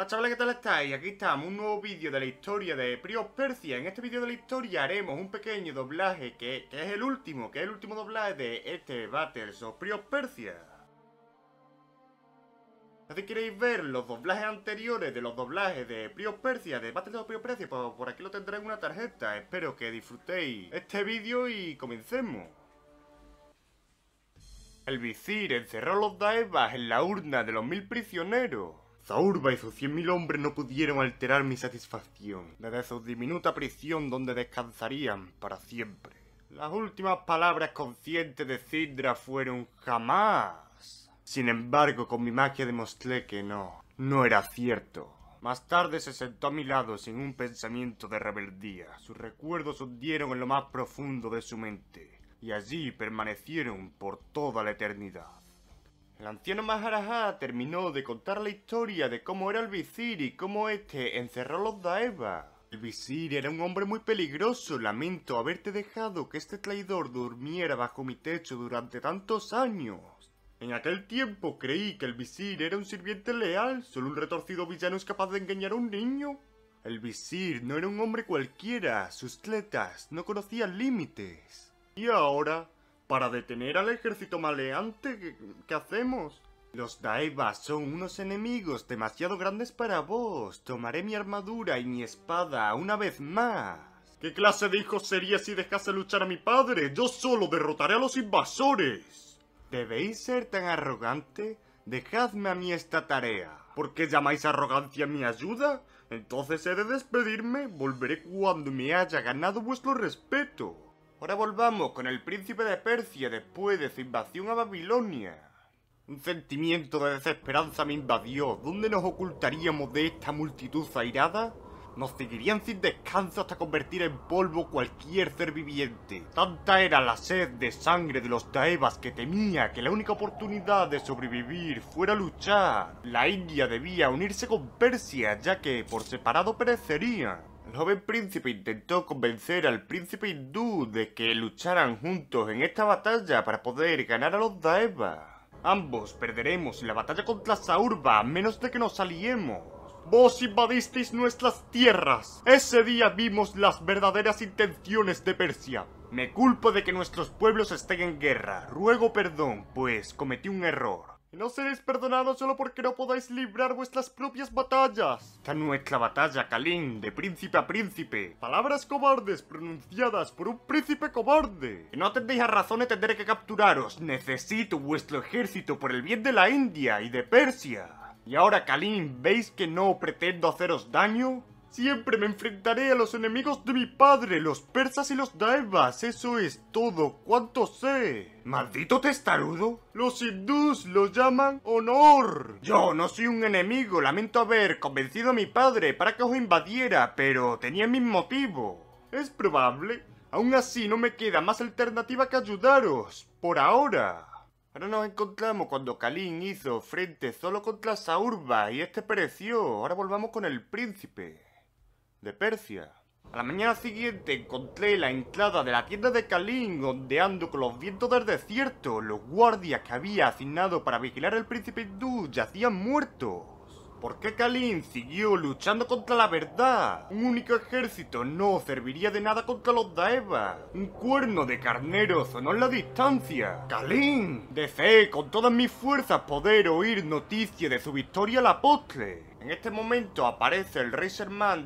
Hola chavales, ¿qué tal estáis? Aquí estamos, un nuevo vídeo de la historia de Prios Persia. En este vídeo de la historia haremos un pequeño doblaje que, es el último, que es el último doblaje de este Battles of Prios Persia. Si queréis ver los doblajes anteriores de los doblajes de Prios Persia, de Battles of Prios Persia, pues por aquí lo tendré en una tarjeta. Espero que disfrutéis este vídeo y comencemos. El visir encerró a los Daevas en la urna de los mil prisioneros. Zaurba y sus cien mil hombres no pudieron alterar mi satisfacción, desde su diminuta prisión donde descansarían para siempre. Las últimas palabras conscientes de Sidra fueron jamás. Sin embargo, con mi magia demostré que no, no era cierto. Más tarde se sentó a mi lado sin un pensamiento de rebeldía. Sus recuerdos hundieron en lo más profundo de su mente, y allí permanecieron por toda la eternidad. El anciano Maharajá terminó de contar la historia de cómo era el visir y cómo este encerró a los Daeva. El visir era un hombre muy peligroso, lamento haberte dejado que este traidor durmiera bajo mi techo durante tantos años. En aquel tiempo creí que el visir era un sirviente leal, solo un retorcido villano es capaz de engañar a un niño. El visir no era un hombre cualquiera, sus tletas no conocían límites. Y ahora para detener al ejército maleante, ¿qué, hacemos? Los Daevas son unos enemigos demasiado grandes para vos. Tomaré mi armadura y mi espada una vez más. ¿Qué clase de hijo sería si dejase luchar a mi padre? Yo solo derrotaré a los invasores. ¿Debéis ser tan arrogante? Dejadme a mí esta tarea. ¿Por qué llamáis arrogancia mi ayuda? Entonces he de despedirme, volveré cuando me haya ganado vuestro respeto. Ahora volvamos con el príncipe de Persia después de su invasión a Babilonia. Un sentimiento de desesperanza me invadió. ¿Dónde nos ocultaríamos de esta multitud airada? Nos seguirían sin descanso hasta convertir en polvo cualquier ser viviente. Tanta era la sed de sangre de los daevas que temía que la única oportunidad de sobrevivir fuera luchar. La India debía unirse con Persia, ya que por separado perecería. El joven príncipe intentó convencer al príncipe hindú de que lucharan juntos en esta batalla para poder ganar a los Daeva. Ambos perderemos la batalla contra Saurba a menos de que nos aliemos. Vos invadisteis nuestras tierras. Ese día vimos las verdaderas intenciones de Persia. Me culpo de que nuestros pueblos estén en guerra. Ruego perdón, pues cometí un error. Y no seréis perdonados solo porque no podáis librar vuestras propias batallas. Esta nuestra batalla, Kalin, de príncipe a príncipe. Palabras cobardes pronunciadas por un príncipe cobarde. Que no tendréis razón de tendré que capturaros. Necesito vuestro ejército por el bien de la India y de Persia. Y ahora, Kalin, ¿veis que no pretendo haceros daño? siempre me enfrentaré a los enemigos de mi padre, los persas y los daevas. Eso es todo cuanto sé. ¡Maldito testarudo! Los hindús lo llaman honor. Yo no soy un enemigo, lamento haber convencido a mi padre para que os invadiera, pero tenía mi motivo. Es probable. Aún así no me queda más alternativa que ayudaros, por ahora. Ahora nos encontramos cuando Kalin hizo frente solo contra Saurba y este pereció. Ahora volvamos con el príncipe de Persia. A la mañana siguiente encontré la entrada de la tienda de Kalin ondeando con los vientos del desierto. Los guardias que había asignado para vigilar al príncipe hindú yacían muertos. ¿Por qué Kalin siguió luchando contra la verdad? Un único ejército no serviría de nada contra los Daeva. Un cuerno de carnero sonó en la distancia. ¡Kalin! Deseé con todas mis fuerzas poder oír noticia de su victoria a la postre. En este momento aparece el rey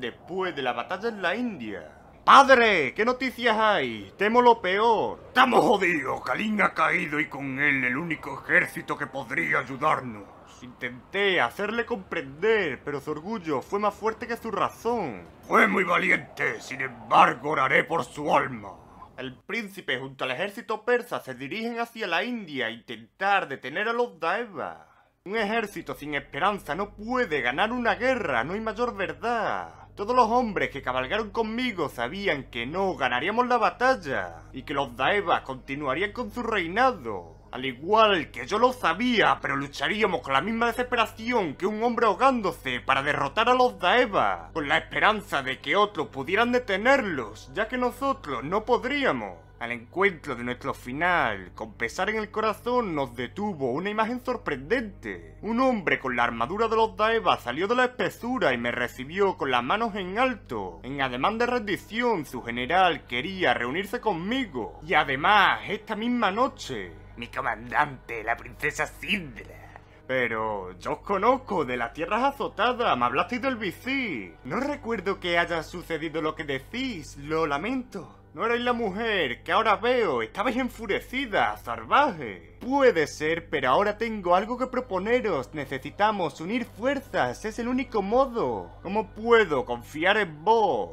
después de la batalla en la India. ¡Padre! ¿Qué noticias hay? Temo lo peor. ¡Estamos jodidos! Kalin ha caído y con él el único ejército que podría ayudarnos. Intenté hacerle comprender, pero su orgullo fue más fuerte que su razón. Fue muy valiente, sin embargo oraré por su alma. El príncipe junto al ejército persa se dirigen hacia la India a intentar detener a los Daevas. Un ejército sin esperanza no puede ganar una guerra, no hay mayor verdad. Todos los hombres que cabalgaron conmigo sabían que no ganaríamos la batalla y que los Daevas continuarían con su reinado. Al igual que yo lo sabía, pero lucharíamos con la misma desesperación que un hombre ahogándose para derrotar a los Daevas, con la esperanza de que otros pudieran detenerlos, ya que nosotros no podríamos al encuentro de nuestro final, con pesar en el corazón, nos detuvo una imagen sorprendente. Un hombre con la armadura de los Daeva salió de la espesura y me recibió con las manos en alto. En ademán de rendición, su general quería reunirse conmigo. Y además, esta misma noche... Mi comandante, la princesa Sidra. Pero yo os conozco de las tierras azotadas, me hablasteis del bici. No recuerdo que haya sucedido lo que decís, lo lamento. No erais la mujer que ahora veo, estabais enfurecida, salvaje. Puede ser, pero ahora tengo algo que proponeros. Necesitamos unir fuerzas, es el único modo. ¿Cómo puedo confiar en vos?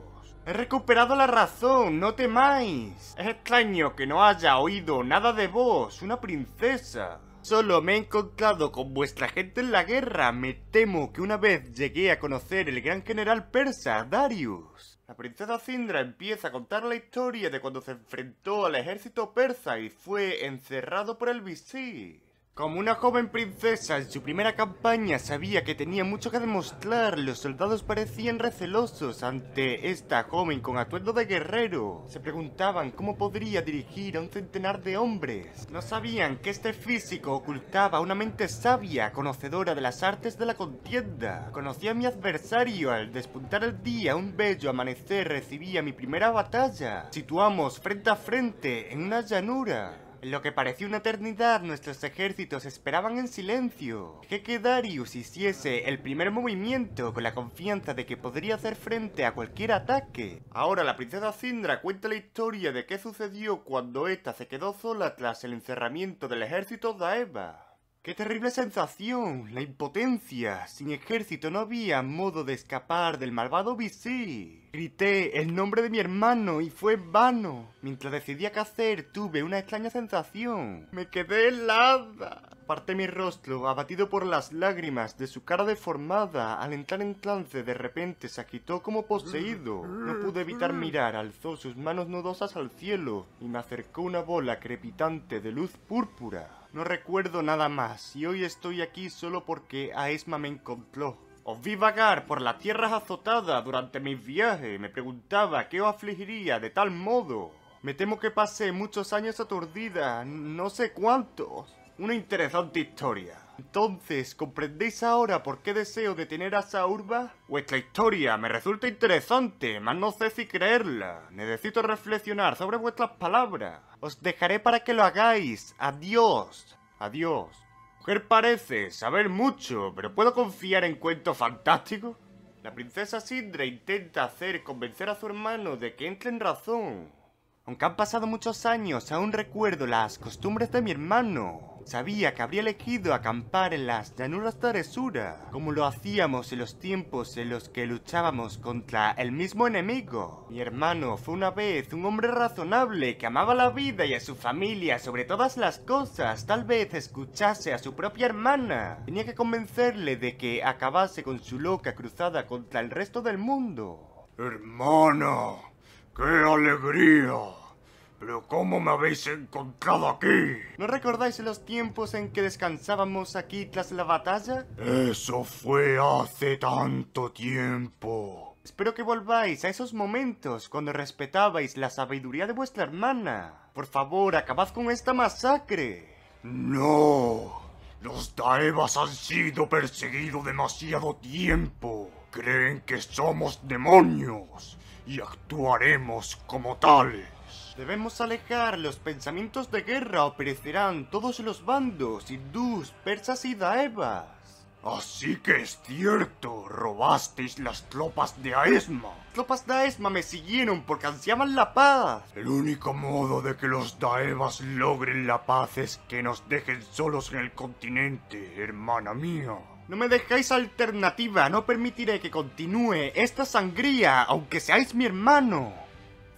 He recuperado la razón, no temáis. Es extraño que no haya oído nada de vos, una princesa. Solo me he encontrado con vuestra gente en la guerra. Me temo que una vez llegué a conocer el gran general persa, Darius. La princesa Sindra empieza a contar la historia de cuando se enfrentó al ejército persa y fue encerrado por el visir. Como una joven princesa en su primera campaña sabía que tenía mucho que demostrar, los soldados parecían recelosos ante esta joven con atuendo de guerrero. Se preguntaban cómo podría dirigir a un centenar de hombres. No sabían que este físico ocultaba una mente sabia, conocedora de las artes de la contienda. Conocía a mi adversario, al despuntar el día, un bello amanecer recibía mi primera batalla. Situamos frente a frente en una llanura lo que pareció una eternidad, nuestros ejércitos esperaban en silencio. que Darius hiciese el primer movimiento con la confianza de que podría hacer frente a cualquier ataque. Ahora la princesa Sindra cuenta la historia de qué sucedió cuando ésta se quedó sola tras el encerramiento del ejército Daeva. ¡Qué terrible sensación! La impotencia. Sin ejército no había modo de escapar del malvado visir. Grité el nombre de mi hermano y fue en vano. Mientras decidía qué hacer, tuve una extraña sensación. Me quedé helada. Aparté mi rostro, abatido por las lágrimas de su cara deformada, al entrar en trance de repente se agitó como poseído. No pude evitar mirar, alzó sus manos nudosas al cielo y me acercó una bola crepitante de luz púrpura. No recuerdo nada más y hoy estoy aquí solo porque a esma me encontró. Os vi vagar por las tierras azotadas durante mis viajes. Me preguntaba qué os afligiría de tal modo. Me temo que pasé muchos años aturdida, no sé cuántos una interesante historia. Entonces, ¿comprendéis ahora por qué deseo detener a urba Vuestra historia me resulta interesante, más no sé si creerla. Necesito reflexionar sobre vuestras palabras. Os dejaré para que lo hagáis. Adiós. Adiós. Mujer parece saber mucho, pero ¿puedo confiar en cuentos fantásticos? La princesa Sindra intenta hacer convencer a su hermano de que entre en razón. Aunque han pasado muchos años, aún recuerdo las costumbres de mi hermano. Sabía que habría elegido acampar en las llanuras de Aresura, como lo hacíamos en los tiempos en los que luchábamos contra el mismo enemigo. Mi hermano fue una vez un hombre razonable que amaba la vida y a su familia sobre todas las cosas. Tal vez escuchase a su propia hermana. Tenía que convencerle de que acabase con su loca cruzada contra el resto del mundo. Hermano, qué alegría. ¿Pero cómo me habéis encontrado aquí? ¿No recordáis los tiempos en que descansábamos aquí tras la batalla? Eso fue hace tanto tiempo. Espero que volváis a esos momentos cuando respetabais la sabiduría de vuestra hermana. Por favor, acabad con esta masacre. No. Los Daevas han sido perseguidos demasiado tiempo. Creen que somos demonios y actuaremos como tal! debemos alejar los pensamientos de guerra o perecerán todos los bandos, hindús, persas y daevas. Así que es cierto, robasteis las tropas de Aesma. tropas de Aesma me siguieron porque ansiaban la paz. El único modo de que los Daevas logren la paz es que nos dejen solos en el continente, hermana mía. No me dejáis alternativa, no permitiré que continúe esta sangría, aunque seáis mi hermano.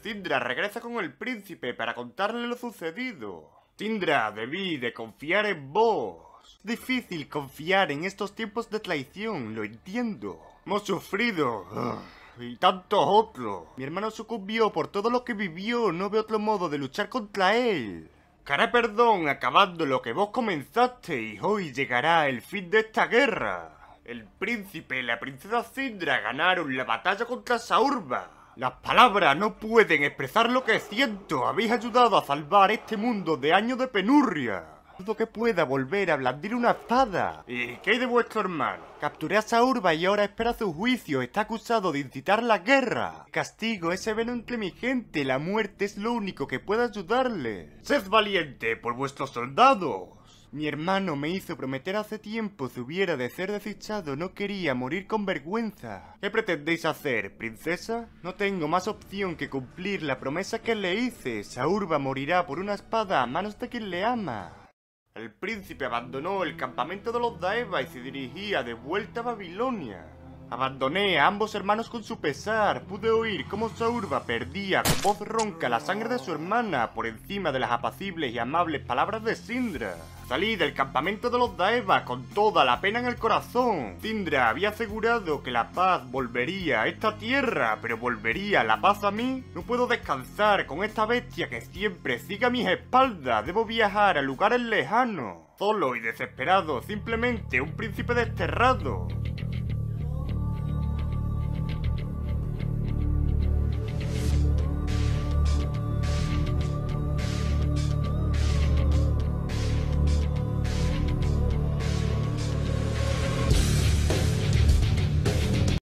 Sindra regresa con el príncipe para contarle lo sucedido. Sindra, debí de confiar en vos. Difícil confiar en estos tiempos de traición, lo entiendo. Hemos sufrido. Ah, y tantos otros. Mi hermano sucumbió por todo lo que vivió, no veo otro modo de luchar contra él. Cara perdón acabando lo que vos comenzaste, y Hoy llegará el fin de esta guerra. El príncipe y la princesa Sindra ganaron la batalla contra Saurba. Las palabras no pueden expresar lo que siento. Habéis ayudado a salvar este mundo de años de penuria. Dudo que pueda volver a blandir una espada. ¿Y qué hay de vuestro hermano? Capturé a Saurba y ahora espera su juicio. Está acusado de incitar la guerra. Castigo ese veneno entre mi gente. La muerte es lo único que pueda ayudarle. Sed valiente por vuestro soldado. Mi hermano me hizo prometer hace tiempo si hubiera de ser desechado no quería morir con vergüenza. ¿Qué pretendéis hacer, princesa? No tengo más opción que cumplir la promesa que le hice. Saurba morirá por una espada a manos de quien le ama. El príncipe abandonó el campamento de los Daeva y se dirigía de vuelta a Babilonia. Abandoné a ambos hermanos con su pesar. Pude oír cómo Saurba perdía con voz ronca la sangre de su hermana por encima de las apacibles y amables palabras de Sindra. Salí del campamento de los Daevas con toda la pena en el corazón. Tindra había asegurado que la paz volvería a esta tierra, pero volvería la paz a mí. No puedo descansar con esta bestia que siempre sigue a mis espaldas. Debo viajar a lugares lejanos. Solo y desesperado, simplemente un príncipe desterrado.